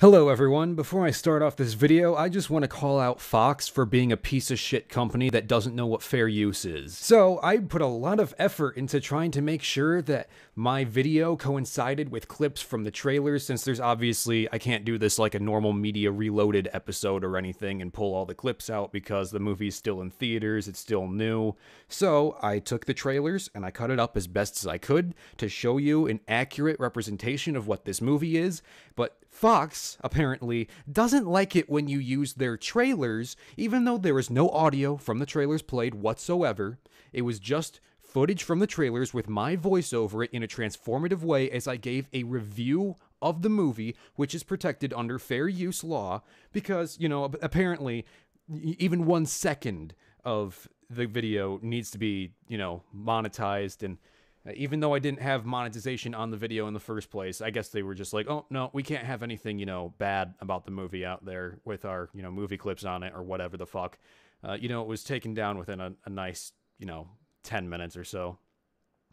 Hello everyone, before I start off this video, I just want to call out Fox for being a piece of shit company that doesn't know what fair use is. So, I put a lot of effort into trying to make sure that my video coincided with clips from the trailers, since there's obviously, I can't do this like a normal Media Reloaded episode or anything and pull all the clips out because the movie's still in theaters, it's still new. So, I took the trailers and I cut it up as best as I could to show you an accurate representation of what this movie is, but Fox, apparently, doesn't like it when you use their trailers, even though there is no audio from the trailers played whatsoever. It was just footage from the trailers with my voice over it in a transformative way as I gave a review of the movie, which is protected under fair use law, because, you know, apparently, even one second of the video needs to be, you know, monetized and uh, even though I didn't have monetization on the video in the first place, I guess they were just like, oh, no, we can't have anything, you know, bad about the movie out there with our, you know, movie clips on it or whatever the fuck. Uh, you know, it was taken down within a, a nice, you know, 10 minutes or so.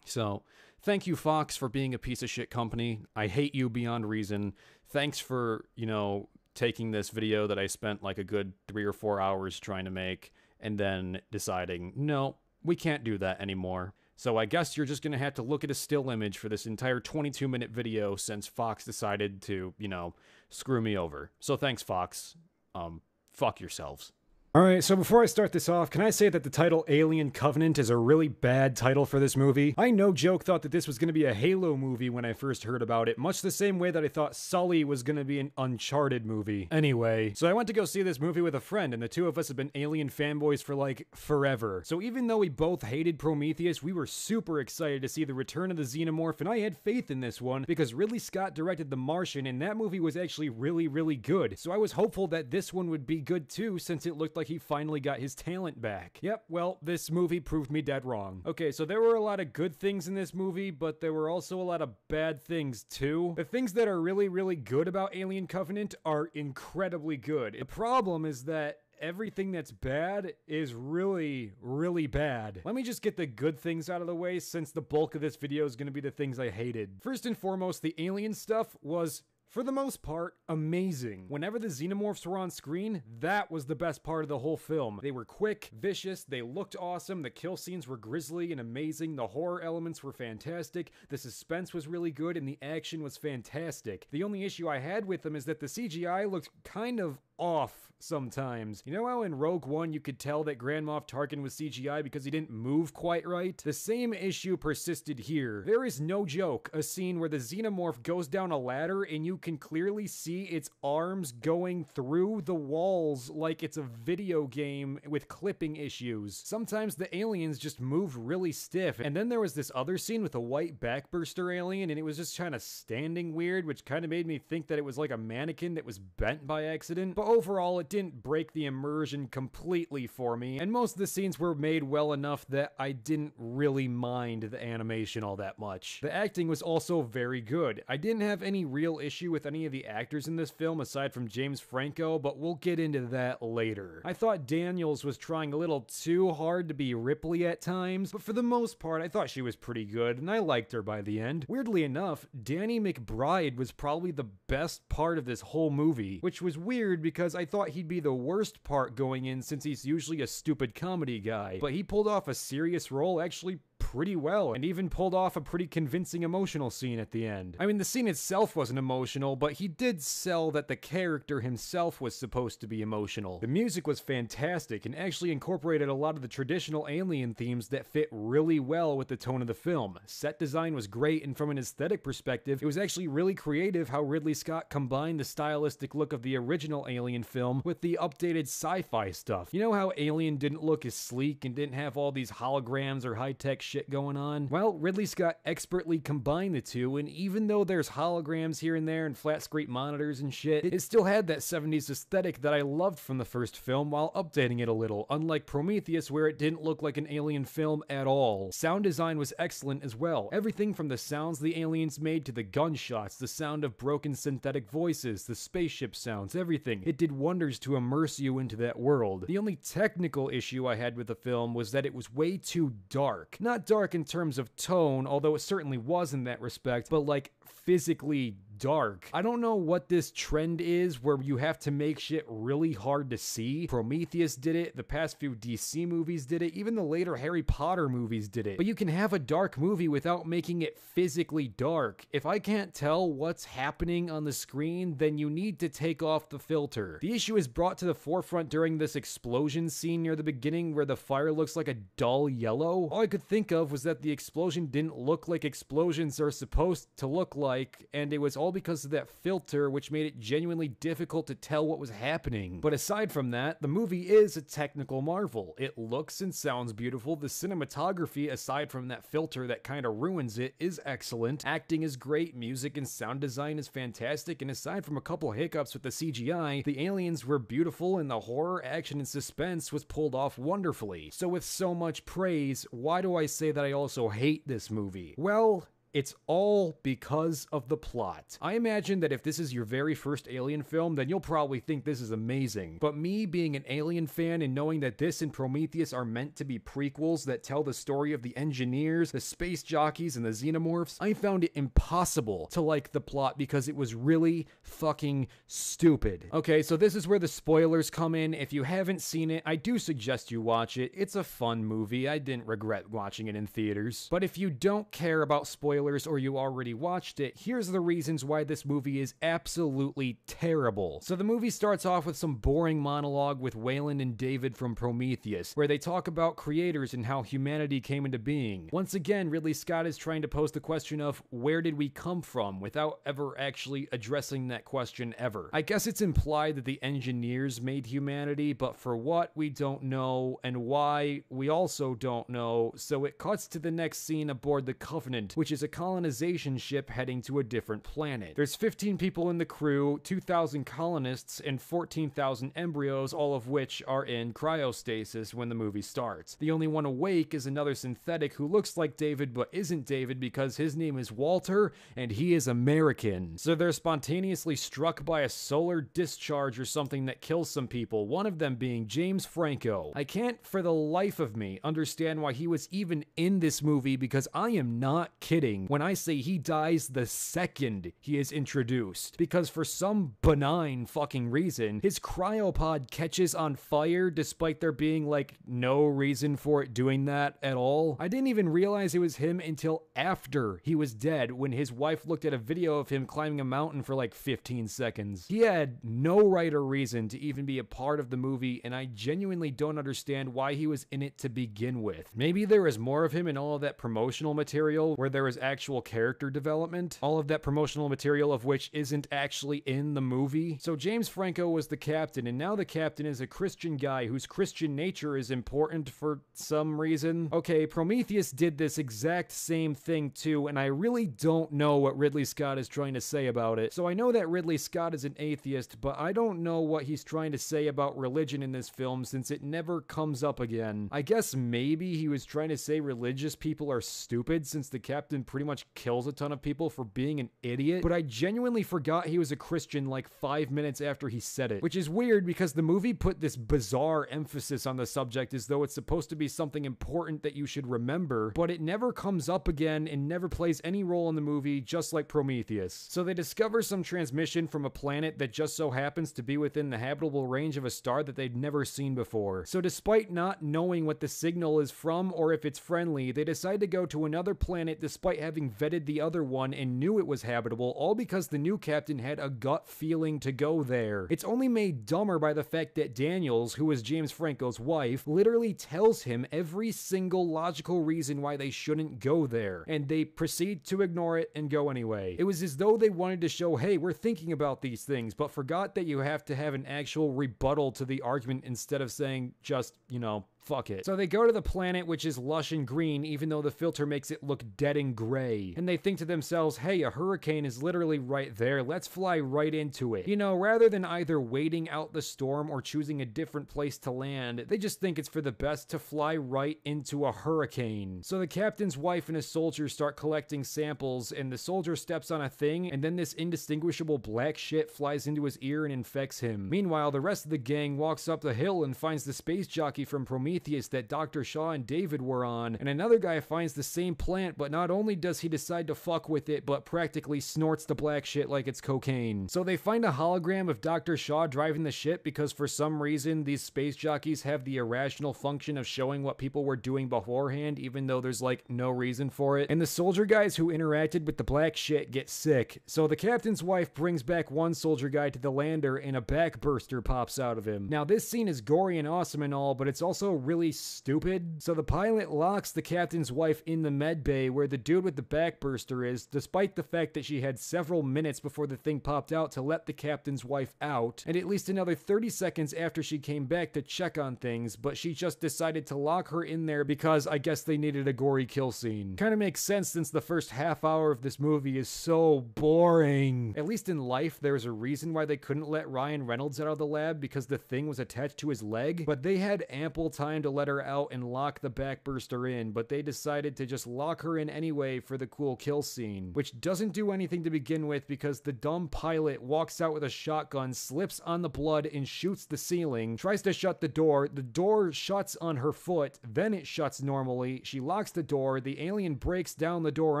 So, thank you, Fox, for being a piece of shit company. I hate you beyond reason. Thanks for, you know, taking this video that I spent like a good three or four hours trying to make and then deciding, no, we can't do that anymore. So I guess you're just going to have to look at a still image for this entire 22 minute video since Fox decided to, you know, screw me over. So thanks, Fox. Um, fuck yourselves. All right, so before I start this off, can I say that the title Alien Covenant is a really bad title for this movie? I no joke thought that this was going to be a Halo movie when I first heard about it, much the same way that I thought Sully was going to be an Uncharted movie. Anyway, so I went to go see this movie with a friend, and the two of us have been Alien fanboys for like forever. So even though we both hated Prometheus, we were super excited to see the return of the Xenomorph, and I had faith in this one because Ridley Scott directed The Martian, and that movie was actually really, really good. So I was hopeful that this one would be good too, since it looked like like he finally got his talent back. Yep, well, this movie proved me dead wrong. Okay, so there were a lot of good things in this movie, but there were also a lot of bad things too. The things that are really, really good about Alien Covenant are incredibly good. The problem is that everything that's bad is really, really bad. Let me just get the good things out of the way since the bulk of this video is going to be the things I hated. First and foremost, the alien stuff was for the most part, amazing. Whenever the xenomorphs were on screen, that was the best part of the whole film. They were quick, vicious, they looked awesome, the kill scenes were grisly and amazing, the horror elements were fantastic, the suspense was really good, and the action was fantastic. The only issue I had with them is that the CGI looked kind of off sometimes. You know how in Rogue One you could tell that Grand Moff Tarkin was CGI because he didn't move quite right? The same issue persisted here. There is no joke a scene where the xenomorph goes down a ladder and you can clearly see its arms going through the walls like it's a video game with clipping issues. Sometimes the aliens just move really stiff. And then there was this other scene with a white backburster alien and it was just kind of standing weird, which kind of made me think that it was like a mannequin that was bent by accident. But overall, it didn't break the immersion completely for me, and most of the scenes were made well enough that I didn't really mind the animation all that much. The acting was also very good. I didn't have any real issue with any of the actors in this film aside from James Franco, but we'll get into that later. I thought Daniels was trying a little too hard to be Ripley at times, but for the most part, I thought she was pretty good, and I liked her by the end. Weirdly enough, Danny McBride was probably the best part of this whole movie, which was weird because I thought he he'd be the worst part going in since he's usually a stupid comedy guy, but he pulled off a serious role actually pretty well and even pulled off a pretty convincing emotional scene at the end. I mean, the scene itself wasn't emotional, but he did sell that the character himself was supposed to be emotional. The music was fantastic and actually incorporated a lot of the traditional alien themes that fit really well with the tone of the film. Set design was great, and from an aesthetic perspective, it was actually really creative how Ridley Scott combined the stylistic look of the original Alien film with the updated sci fi stuff. You know how Alien didn't look as sleek and didn't have all these holograms or high tech shit shit going on? Well, Ridley Scott expertly combined the two, and even though there's holograms here and there and flat screen monitors and shit, it still had that 70s aesthetic that I loved from the first film while updating it a little, unlike Prometheus, where it didn't look like an alien film at all. Sound design was excellent as well. Everything from the sounds the aliens made to the gunshots, the sound of broken synthetic voices, the spaceship sounds, everything. It did wonders to immerse you into that world. The only technical issue I had with the film was that it was way too dark. Not dark in terms of tone, although it certainly was in that respect, but like physically dark. I don't know what this trend is where you have to make shit really hard to see. Prometheus did it, the past few DC movies did it, even the later Harry Potter movies did it. But you can have a dark movie without making it physically dark. If I can't tell what's happening on the screen, then you need to take off the filter. The issue is brought to the forefront during this explosion scene near the beginning where the fire looks like a dull yellow. All I could think of was that the explosion didn't look like explosions are supposed to look like, and it was all because of that filter, which made it genuinely difficult to tell what was happening. But aside from that, the movie is a technical marvel. It looks and sounds beautiful. The cinematography, aside from that filter that kind of ruins it, is excellent. Acting is great, music and sound design is fantastic, and aside from a couple hiccups with the CGI, the aliens were beautiful and the horror, action, and suspense was pulled off wonderfully. So, with so much praise, why do I say that I also hate this movie? Well, it's all because of the plot. I imagine that if this is your very first Alien film, then you'll probably think this is amazing. But me being an Alien fan and knowing that this and Prometheus are meant to be prequels that tell the story of the engineers, the space jockeys, and the xenomorphs, I found it impossible to like the plot because it was really fucking stupid. Okay, so this is where the spoilers come in. If you haven't seen it, I do suggest you watch it. It's a fun movie. I didn't regret watching it in theaters. But if you don't care about spoilers, spoilers or you already watched it, here's the reasons why this movie is absolutely terrible. So the movie starts off with some boring monologue with Whalen and David from Prometheus, where they talk about creators and how humanity came into being. Once again, Ridley Scott is trying to pose the question of where did we come from without ever actually addressing that question ever. I guess it's implied that the engineers made humanity, but for what we don't know and why we also don't know, so it cuts to the next scene aboard the Covenant, which is a colonization ship heading to a different planet. There's 15 people in the crew, 2,000 colonists, and 14,000 embryos, all of which are in cryostasis when the movie starts. The only one awake is another synthetic who looks like David but isn't David because his name is Walter and he is American. So they're spontaneously struck by a solar discharge or something that kills some people, one of them being James Franco. I can't for the life of me understand why he was even in this movie because I am not kidding shocking when I say he dies the second he is introduced, because for some benign fucking reason, his cryopod catches on fire despite there being like no reason for it doing that at all. I didn't even realize it was him until after he was dead when his wife looked at a video of him climbing a mountain for like 15 seconds. He had no right or reason to even be a part of the movie, and I genuinely don't understand why he was in it to begin with. Maybe there is more of him in all of that promotional material where there is actual character development, all of that promotional material of which isn't actually in the movie. So James Franco was the captain, and now the captain is a Christian guy whose Christian nature is important for some reason. Okay, Prometheus did this exact same thing too, and I really don't know what Ridley Scott is trying to say about it. So I know that Ridley Scott is an atheist, but I don't know what he's trying to say about religion in this film since it never comes up again. I guess maybe he was trying to say religious people are stupid since the captain pretty much kills a ton of people for being an idiot, but I genuinely forgot he was a Christian like five minutes after he said it, which is weird because the movie put this bizarre emphasis on the subject as though it's supposed to be something important that you should remember, but it never comes up again and never plays any role in the movie, just like Prometheus. So they discover some transmission from a planet that just so happens to be within the habitable range of a star that they'd never seen before. So despite not knowing what the signal is from or if it's friendly, they decide to go to another planet despite having vetted the other one and knew it was habitable, all because the new captain had a gut feeling to go there. It's only made dumber by the fact that Daniels, who is James Franco's wife, literally tells him every single logical reason why they shouldn't go there, and they proceed to ignore it and go anyway. It was as though they wanted to show, hey, we're thinking about these things, but forgot that you have to have an actual rebuttal to the argument instead of saying just, you know, fuck it. So they go to the planet, which is lush and green, even though the filter makes it look dead and gray. And they think to themselves, hey, a hurricane is literally right there. Let's fly right into it. You know, rather than either waiting out the storm or choosing a different place to land, they just think it's for the best to fly right into a hurricane. So the captain's wife and a soldier start collecting samples, and the soldier steps on a thing, and then this indistinguishable black shit flies into his ear and infects him. Meanwhile, the rest of the gang walks up the hill and finds the space jockey from Prometheus Prometheus that Dr. Shaw and David were on, and another guy finds the same plant, but not only does he decide to fuck with it, but practically snorts the black shit like it's cocaine. So they find a hologram of Dr. Shaw driving the ship because for some reason these space jockeys have the irrational function of showing what people were doing beforehand, even though there's like no reason for it. And the soldier guys who interacted with the black shit get sick. So the captain's wife brings back one soldier guy to the lander and a backburster pops out of him. Now, this scene is gory and awesome and all, but it's also really stupid? So the pilot locks the captain's wife in the med bay where the dude with the backburster is, despite the fact that she had several minutes before the thing popped out to let the captain's wife out, and at least another 30 seconds after she came back to check on things, but she just decided to lock her in there because I guess they needed a gory kill scene. Kind of makes sense since the first half hour of this movie is so boring. At least in life, there's a reason why they couldn't let Ryan Reynolds out of the lab because the thing was attached to his leg, but they had ample time to let her out and lock the backburster in, but they decided to just lock her in anyway for the cool kill scene, which doesn't do anything to begin with because the dumb pilot walks out with a shotgun, slips on the blood, and shoots the ceiling, tries to shut the door. The door shuts on her foot, then it shuts normally. She locks the door. The alien breaks down the door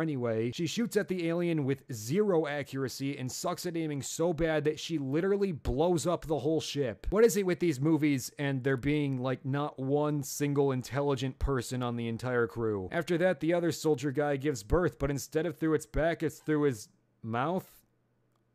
anyway. She shoots at the alien with zero accuracy and sucks at aiming so bad that she literally blows up the whole ship. What is it with these movies and there being like not one? one single intelligent person on the entire crew. After that, the other soldier guy gives birth, but instead of through its back, it's through his mouth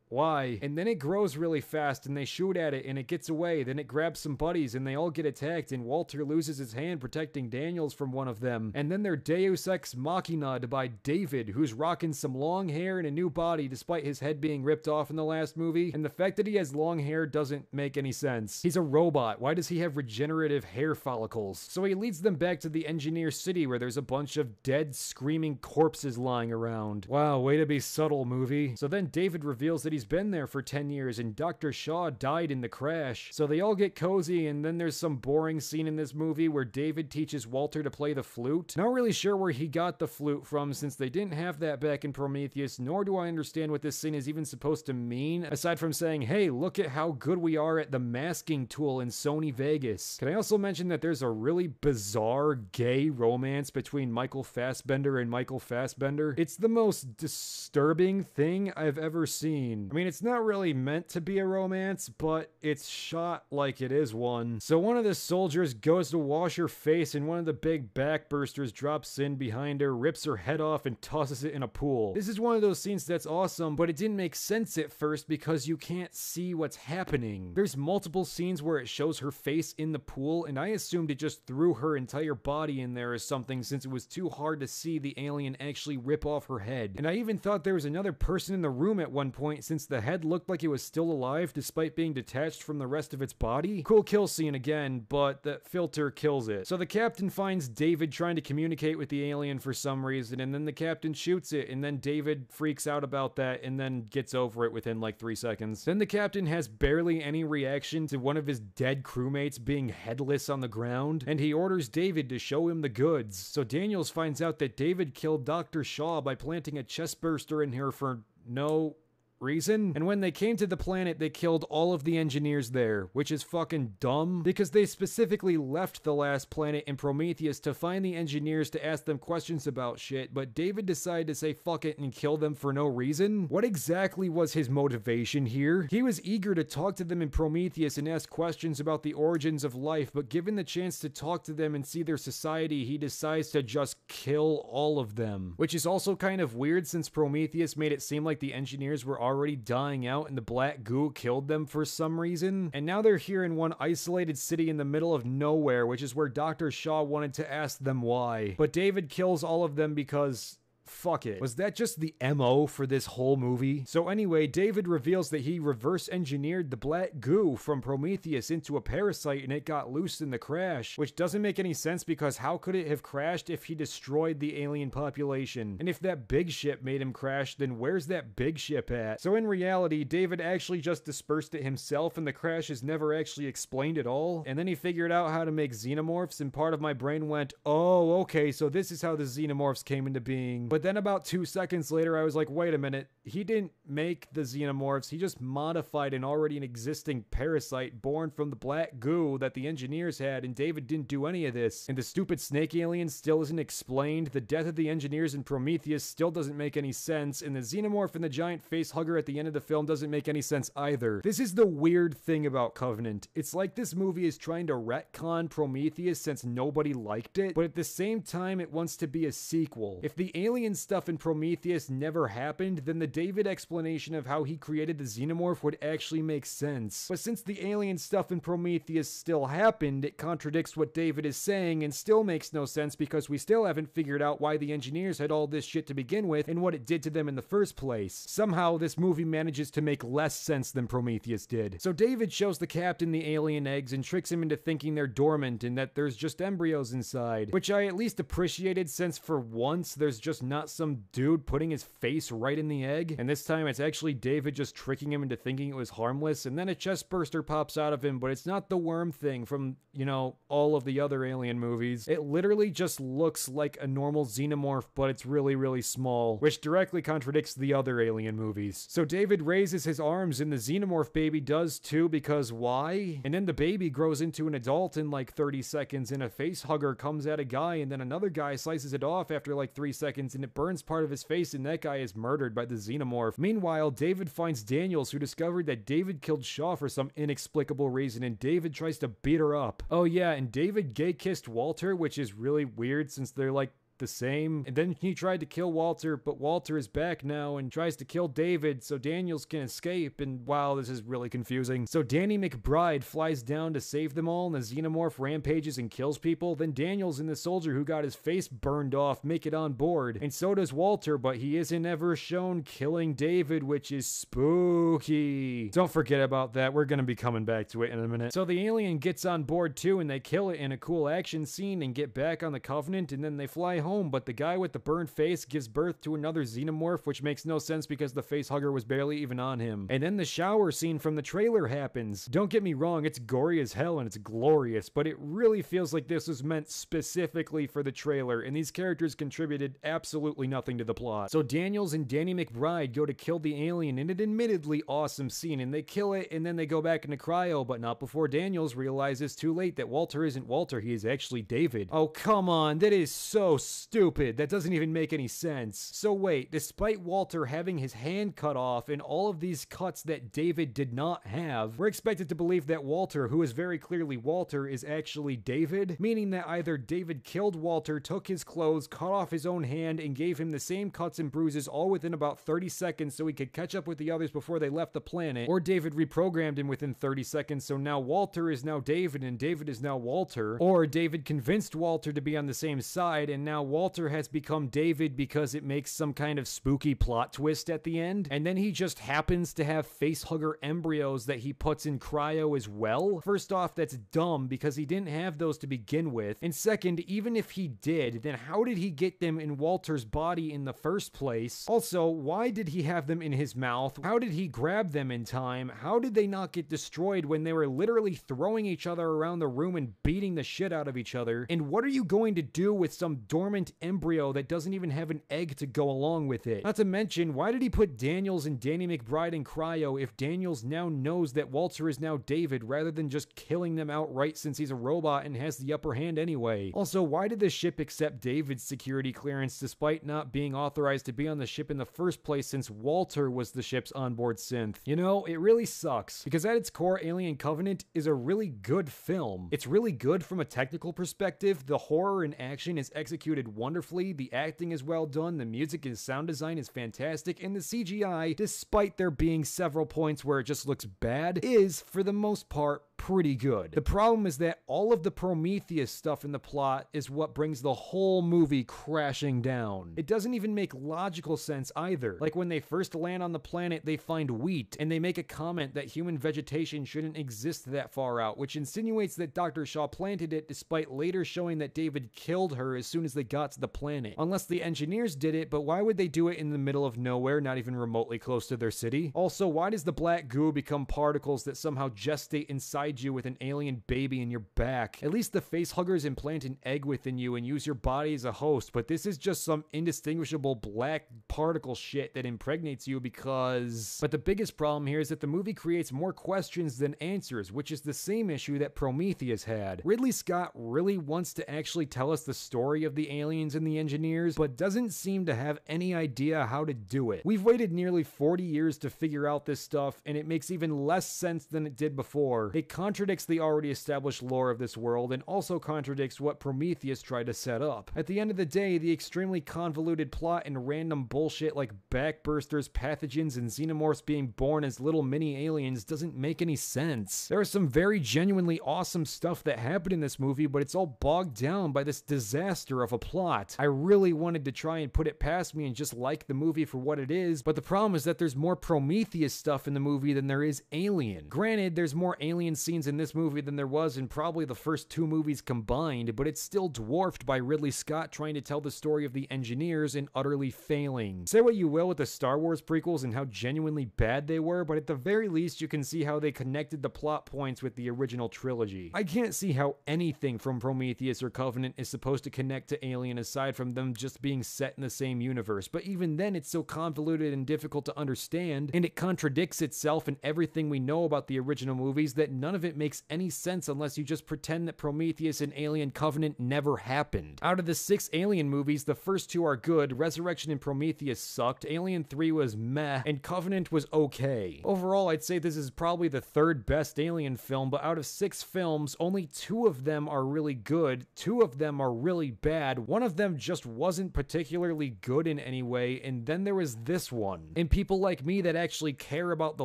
why? And then it grows really fast and they shoot at it and it gets away. Then it grabs some buddies and they all get attacked and Walter loses his hand protecting Daniels from one of them. And then they're Deus Ex Machina by David, who's rocking some long hair and a new body despite his head being ripped off in the last movie. And the fact that he has long hair doesn't make any sense. He's a robot. Why does he have regenerative hair follicles? So he leads them back to the engineer city where there's a bunch of dead screaming corpses lying around. Wow, way to be subtle, movie. So then David reveals that he's he's been there for 10 years and Dr. Shaw died in the crash. So they all get cozy and then there's some boring scene in this movie where David teaches Walter to play the flute. Not really sure where he got the flute from since they didn't have that back in Prometheus, nor do I understand what this scene is even supposed to mean, aside from saying, hey, look at how good we are at the masking tool in Sony Vegas. Can I also mention that there's a really bizarre gay romance between Michael Fassbender and Michael Fassbender? It's the most disturbing thing I've ever seen. I mean, it's not really meant to be a romance, but it's shot like it is one. So one of the soldiers goes to wash her face, and one of the big backbursters drops in behind her, rips her head off, and tosses it in a pool. This is one of those scenes that's awesome, but it didn't make sense at first because you can't see what's happening. There's multiple scenes where it shows her face in the pool, and I assumed it just threw her entire body in there or something since it was too hard to see the alien actually rip off her head. And I even thought there was another person in the room at one point since since the head looked like it was still alive despite being detached from the rest of its body. Cool kill scene again, but that filter kills it. So the captain finds David trying to communicate with the alien for some reason, and then the captain shoots it, and then David freaks out about that and then gets over it within like three seconds. Then the captain has barely any reaction to one of his dead crewmates being headless on the ground, and he orders David to show him the goods. So Daniels finds out that David killed Dr. Shaw by planting a chestburster burster in here for no reason. And when they came to the planet, they killed all of the engineers there, which is fucking dumb because they specifically left the last planet in Prometheus to find the engineers to ask them questions about shit, but David decided to say fuck it and kill them for no reason? What exactly was his motivation here? He was eager to talk to them in Prometheus and ask questions about the origins of life, but given the chance to talk to them and see their society, he decides to just kill all of them. Which is also kind of weird since Prometheus made it seem like the engineers were already dying out and the black goo killed them for some reason. And now they're here in one isolated city in the middle of nowhere, which is where Dr. Shaw wanted to ask them why. But David kills all of them because fuck it. Was that just the MO for this whole movie? So anyway, David reveals that he reverse engineered the black goo from Prometheus into a parasite and it got loose in the crash, which doesn't make any sense because how could it have crashed if he destroyed the alien population? And if that big ship made him crash, then where's that big ship at? So in reality, David actually just dispersed it himself and the crash is never actually explained at all. And then he figured out how to make xenomorphs and part of my brain went, oh, okay, so this is how the xenomorphs came into being. But but then about two seconds later, I was like, wait a minute, he didn't make the xenomorphs, he just modified an already an existing parasite born from the black goo that the engineers had, and David didn't do any of this. And the stupid snake alien still isn't explained, the death of the engineers in Prometheus still doesn't make any sense, and the xenomorph and the giant face hugger at the end of the film doesn't make any sense either. This is the weird thing about Covenant. It's like this movie is trying to retcon Prometheus since nobody liked it, but at the same time, it wants to be a sequel. If the alien alien stuff in Prometheus never happened, then the David explanation of how he created the xenomorph would actually make sense. But since the alien stuff in Prometheus still happened, it contradicts what David is saying and still makes no sense because we still haven't figured out why the engineers had all this shit to begin with and what it did to them in the first place. Somehow, this movie manages to make less sense than Prometheus did. So David shows the captain the alien eggs and tricks him into thinking they're dormant and that there's just embryos inside, which I at least appreciated since for once there's just not not some dude putting his face right in the egg. And this time it's actually David just tricking him into thinking it was harmless. And then a chest burster pops out of him, but it's not the worm thing from, you know, all of the other alien movies. It literally just looks like a normal xenomorph, but it's really, really small, which directly contradicts the other alien movies. So David raises his arms, and the xenomorph baby does too, because why? And then the baby grows into an adult in like 30 seconds, and a face hugger comes at a guy, and then another guy slices it off after like three seconds, and it it burns part of his face, and that guy is murdered by the xenomorph. Meanwhile, David finds Daniels, who discovered that David killed Shaw for some inexplicable reason, and David tries to beat her up. Oh, yeah, and David gay kissed Walter, which is really weird since they're like the same. And then he tried to kill Walter, but Walter is back now and tries to kill David so Daniels can escape. And wow, this is really confusing. So Danny McBride flies down to save them all, and the xenomorph rampages and kills people. Then Daniels and the soldier who got his face burned off make it on board. And so does Walter, but he isn't ever shown killing David, which is spooky. Don't forget about that. We're going to be coming back to it in a minute. So the alien gets on board too, and they kill it in a cool action scene and get back on the Covenant, and then they fly home home, but the guy with the burned face gives birth to another xenomorph, which makes no sense because the face hugger was barely even on him. And then the shower scene from the trailer happens. Don't get me wrong, it's gory as hell and it's glorious, but it really feels like this was meant specifically for the trailer, and these characters contributed absolutely nothing to the plot. So Daniels and Danny McBride go to kill the alien in an admittedly awesome scene, and they kill it, and then they go back into cryo, but not before Daniels realizes too late that Walter isn't Walter, he is actually David. Oh, come on, that is so stupid. That doesn't even make any sense. So, wait, despite Walter having his hand cut off and all of these cuts that David did not have, we're expected to believe that Walter, who is very clearly Walter, is actually David, meaning that either David killed Walter, took his clothes, cut off his own hand, and gave him the same cuts and bruises all within about 30 seconds so he could catch up with the others before they left the planet, or David reprogrammed him within 30 seconds so now Walter is now David and David is now Walter, or David convinced Walter to be on the same side and now Walter has become David because it makes some kind of spooky plot twist at the end, and then he just happens to have facehugger embryos that he puts in cryo as well? First off, that's dumb because he didn't have those to begin with, and second, even if he did, then how did he get them in Walter's body in the first place? Also, why did he have them in his mouth? How did he grab them in time? How did they not get destroyed when they were literally throwing each other around the room and beating the shit out of each other? And what are you going to do with some dormant embryo that doesn't even have an egg to go along with it. Not to mention, why did he put Daniels and Danny McBride in cryo if Daniels now knows that Walter is now David rather than just killing them outright since he's a robot and has the upper hand anyway? Also, why did the ship accept David's security clearance despite not being authorized to be on the ship in the first place since Walter was the ship's onboard synth? You know, it really sucks because at its core, Alien Covenant is a really good film. It's really good from a technical perspective. The horror and action is executed executed wonderfully, the acting is well done, the music and sound design is fantastic, and the CGI, despite there being several points where it just looks bad, is for the most part pretty good. The problem is that all of the Prometheus stuff in the plot is what brings the whole movie crashing down. It doesn't even make logical sense either. Like when they first land on the planet, they find wheat, and they make a comment that human vegetation shouldn't exist that far out, which insinuates that Dr. Shaw planted it despite later showing that David killed her as soon as they got to the planet. Unless the engineers did it, but why would they do it in the middle of nowhere, not even remotely close to their city? Also, why does the black goo become particles that somehow gestate inside you with an alien baby in your back. At least the face huggers implant an egg within you and use your body as a host, but this is just some indistinguishable black particle shit that impregnates you because. But the biggest problem here is that the movie creates more questions than answers, which is the same issue that Prometheus had. Ridley Scott really wants to actually tell us the story of the aliens and the engineers, but doesn't seem to have any idea how to do it. We've waited nearly 40 years to figure out this stuff, and it makes even less sense than it did before. It contradicts the already established lore of this world and also contradicts what Prometheus tried to set up. At the end of the day, the extremely convoluted plot and random bullshit like backbursters, pathogens, and xenomorphs being born as little mini aliens doesn't make any sense. There is some very genuinely awesome stuff that happened in this movie, but it's all bogged down by this disaster of a plot. I really wanted to try and put it past me and just like the movie for what it is, but the problem is that there's more Prometheus stuff in the movie than there is Alien. Granted, there's more Alien scenes in this movie than there was in probably the first two movies combined, but it's still dwarfed by Ridley Scott trying to tell the story of the engineers and utterly failing. Say what you will with the Star Wars prequels and how genuinely bad they were, but at the very least, you can see how they connected the plot points with the original trilogy. I can't see how anything from Prometheus or Covenant is supposed to connect to Alien aside from them just being set in the same universe, but even then, it's so convoluted and difficult to understand, and it contradicts itself and everything we know about the original movies that none of of it makes any sense unless you just pretend that Prometheus and Alien Covenant never happened. Out of the six Alien movies, the first two are good, Resurrection and Prometheus sucked, Alien 3 was meh, and Covenant was okay. Overall, I'd say this is probably the third best Alien film, but out of six films, only two of them are really good, two of them are really bad, one of them just wasn't particularly good in any way, and then there was this one. And people like me that actually care about the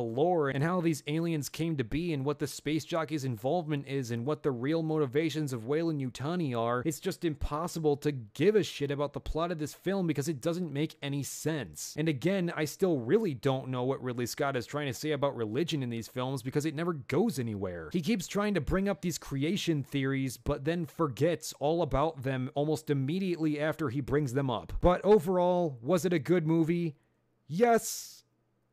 lore and how these aliens came to be and what the space disc jockey's involvement is and what the real motivations of Whalen Utani are, it's just impossible to give a shit about the plot of this film because it doesn't make any sense. And again, I still really don't know what Ridley Scott is trying to say about religion in these films because it never goes anywhere. He keeps trying to bring up these creation theories, but then forgets all about them almost immediately after he brings them up. But overall, was it a good movie? Yes,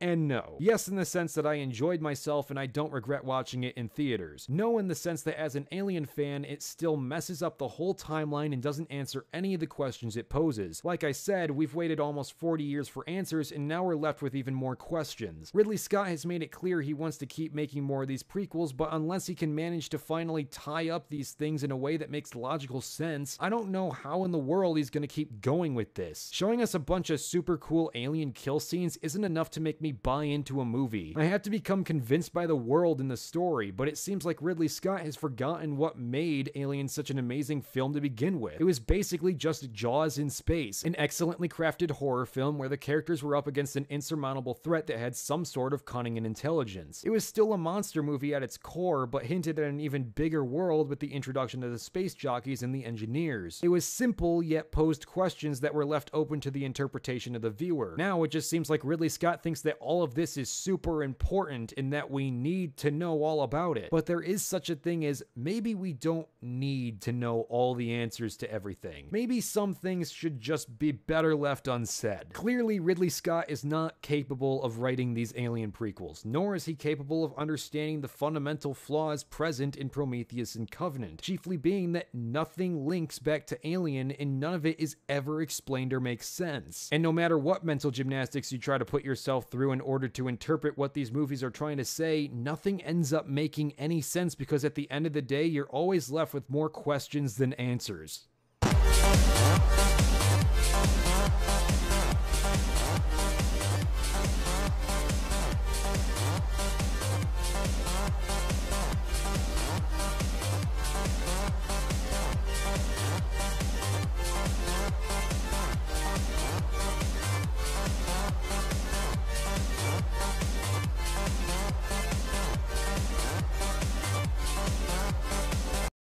and no. Yes, in the sense that I enjoyed myself and I don't regret watching it in theaters. No, in the sense that as an Alien fan, it still messes up the whole timeline and doesn't answer any of the questions it poses. Like I said, we've waited almost 40 years for answers and now we're left with even more questions. Ridley Scott has made it clear he wants to keep making more of these prequels, but unless he can manage to finally tie up these things in a way that makes logical sense, I don't know how in the world he's gonna keep going with this. Showing us a bunch of super cool alien kill scenes isn't enough to make me buy into a movie. I have to become convinced by the world and the story, but it seems like Ridley Scott has forgotten what made Alien such an amazing film to begin with. It was basically just Jaws in space, an excellently crafted horror film where the characters were up against an insurmountable threat that had some sort of cunning and intelligence. It was still a monster movie at its core, but hinted at an even bigger world with the introduction of the space jockeys and the engineers. It was simple, yet posed questions that were left open to the interpretation of the viewer. Now it just seems like Ridley Scott thinks that all of this is super important and that we need to know all about it. But there is such a thing as maybe we don't need to know all the answers to everything. Maybe some things should just be better left unsaid. Clearly, Ridley Scott is not capable of writing these alien prequels, nor is he capable of understanding the fundamental flaws present in Prometheus and Covenant, chiefly being that nothing links back to Alien and none of it is ever explained or makes sense. And no matter what mental gymnastics you try to put yourself through, through in order to interpret what these movies are trying to say, nothing ends up making any sense because at the end of the day, you're always left with more questions than answers.